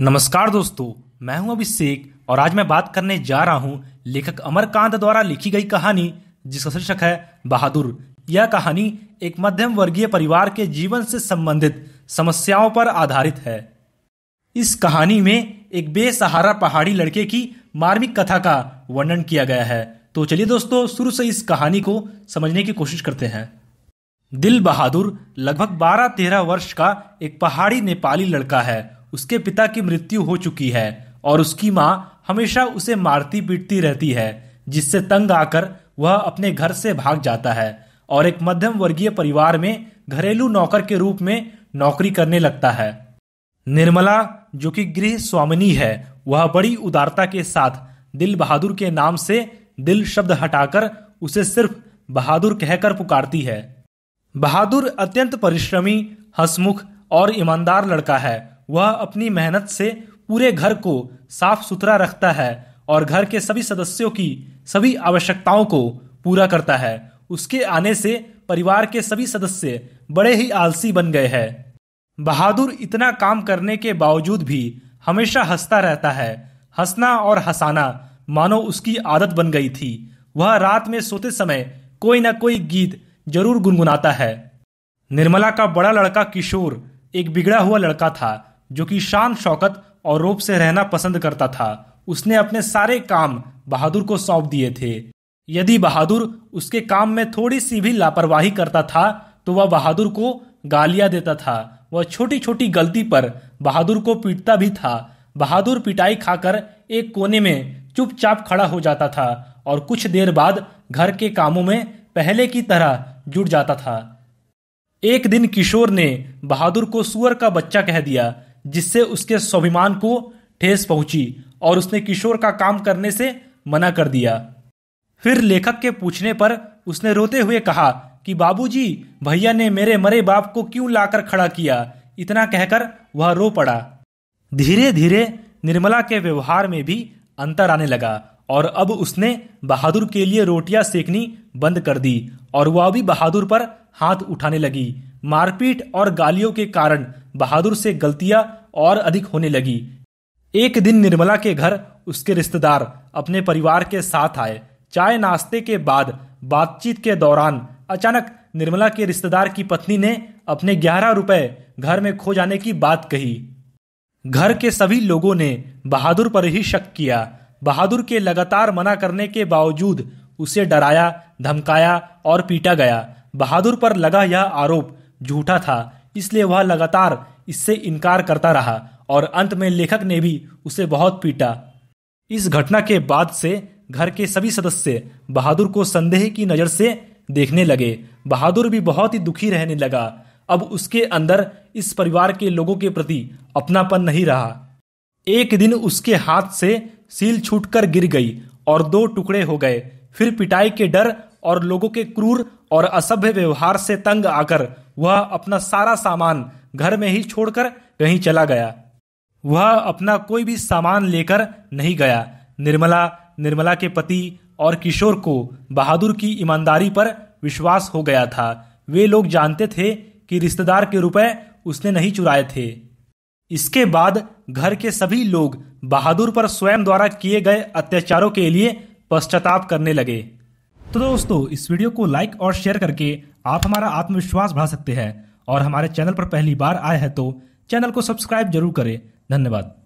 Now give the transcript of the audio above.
नमस्कार दोस्तों मैं हूं अभिषेक और आज मैं बात करने जा रहा हूं लेखक अमरकांत द्वारा लिखी गई कहानी जिसका शीर्षक है बहादुर यह कहानी एक मध्यम वर्गीय परिवार के जीवन से संबंधित समस्याओं पर आधारित है इस कहानी में एक बेसहारा पहाड़ी लड़के की मार्मिक कथा का वर्णन किया गया है तो चलिए दोस्तों शुरू से इस कहानी को समझने की कोशिश करते हैं दिल बहादुर लगभग 12-13 वर्ष का एक पहाड़ी नेपाली लड़का है उसके पिता की मृत्यु हो चुकी है और उसकी माँ हमेशा उसे मारती पीटती रहती है जिससे तंग आकर वह अपने घर से भाग जाता है और एक मध्यम वर्गीय परिवार में घरेलू नौकर के रूप में नौकरी करने लगता है निर्मला जो कि गृह स्वामिनी है वह बड़ी उदारता के साथ दिल बहादुर के नाम से दिल शब्द हटाकर उसे सिर्फ बहादुर कहकर पुकारती है बहादुर अत्यंत परिश्रमी हसमुख और ईमानदार लड़का है वह अपनी मेहनत से पूरे घर को साफ सुथरा रखता है और घर के सभी सदस्यों की सभी आवश्यकताओं को पूरा करता है उसके आने से परिवार के सभी सदस्य बड़े ही आलसी बन गए हैं बहादुर इतना काम करने के बावजूद भी हमेशा हंसता रहता है हंसना और हंसाना मानो उसकी आदत बन गई थी वह रात में सोते समय कोई ना कोई गीत जरूर गुनगुनाता है निर्मला का बड़ा लड़का किशोर एक बिगड़ा हुआ लड़का था जो कि शान शौकत और रोप से रहना पसंद करता था उसने अपने सारे काम बहादुर को सौंप दिए थे यदि बहादुर उसके काम में थोड़ी सी भी लापरवाही करता था तो वह बहादुर को गालियां देता था वह छोटी छोटी गलती पर बहादुर को पीटता भी था बहादुर पिटाई खाकर एक कोने में चुपचाप खड़ा हो जाता था और कुछ देर बाद घर के कामों में पहले की तरह जुट जाता था एक दिन किशोर ने बहादुर को सुअर का बच्चा कह दिया जिससे उसके स्वाभिमान को ठेस पहुंची और उसने किशोर का काम करने से मना कर दिया फिर लेखक के पूछने पर उसने रोते हुए कहा कि बाबूजी भैया ने मेरे मरे बाप को क्यों लाकर खड़ा किया इतना कहकर वह रो पड़ा धीरे धीरे निर्मला के व्यवहार में भी अंतर आने लगा और अब उसने बहादुर के लिए रोटियां सेकनी बंद कर दी और वह भी बहादुर पर हाथ उठाने लगी मारपीट और गालियों के कारण बहादुर से गलतियां और अधिक होने लगी एक दिन निर्मला के घर उसके रिश्तेदार अपने परिवार के साथ आए चाय नाश्ते के बाद बातचीत के दौरान अचानक निर्मला के रिश्तेदार की पत्नी ने अपने ग्यारह रुपए घर में खो जाने की बात कही घर के सभी लोगों ने बहादुर पर ही शक किया बहादुर के लगातार मना करने के बावजूद उसे डराया धमकाया और पीटा गया बहादुर पर लगा यह आरोप झूठा था इसलिए वह लगातार इससे इनकार करता रहा और अंत में लेखक ने भी उसे बहुत पीटा इस घटना के बाद से घर के सभी सदस्य बहादुर को संदेह की नज़र से देखने लगे बहादुर भी बहुत ही दुखी रहने लगा अब उसके अंदर इस परिवार के लोगों के प्रति अपनापन नहीं रहा एक दिन उसके हाथ से सील छूटकर गिर गई और दो टुकड़े हो गए फिर पिटाई के डर और लोगों के क्रूर और असभ्य व्यवहार से तंग आकर वह अपना सारा सामान घर में ही छोड़कर कहीं चला गया वह अपना कोई भी सामान लेकर नहीं गया निर्मला निर्मला के पति और किशोर को बहादुर की ईमानदारी पर विश्वास हो गया था वे लोग जानते थे कि रिश्तेदार के रुपए उसने नहीं चुराए थे इसके बाद घर के सभी लोग बहादुर पर स्वयं द्वारा किए गए अत्याचारों के लिए पश्चाताप करने लगे तो दोस्तों इस वीडियो को लाइक और शेयर करके आप हमारा आत्मविश्वास बढ़ा सकते हैं और हमारे चैनल पर पहली बार आए हैं तो चैनल को सब्सक्राइब जरूर करें धन्यवाद